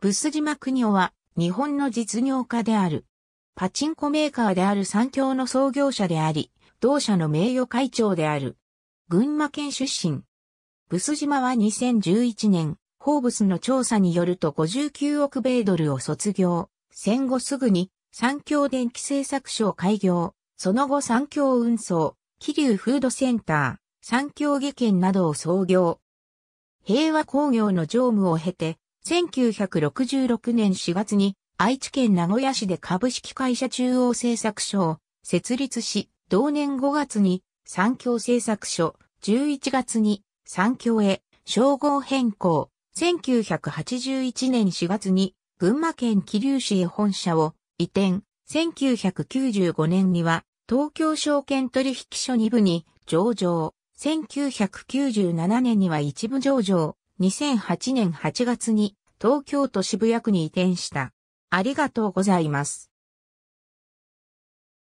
ブス島国夫は日本の実業家である。パチンコメーカーである三協の創業者であり、同社の名誉会長である。群馬県出身。ブス島は2011年、ホーブスの調査によると59億米ドルを卒業。戦後すぐに、三協電気製作所を開業。その後三協運送、桐生フードセンター、三協技研などを創業。平和工業の常務を経て、1966年4月に愛知県名古屋市で株式会社中央製作所を設立し、同年5月に産協製作所、11月に産協へ称号変更。1981年4月に群馬県桐生市へ本社を移転。1995年には東京証券取引所2部に上場。1997年には一部上場。2008年8月に東京都渋谷区に移転した。ありがとうございます。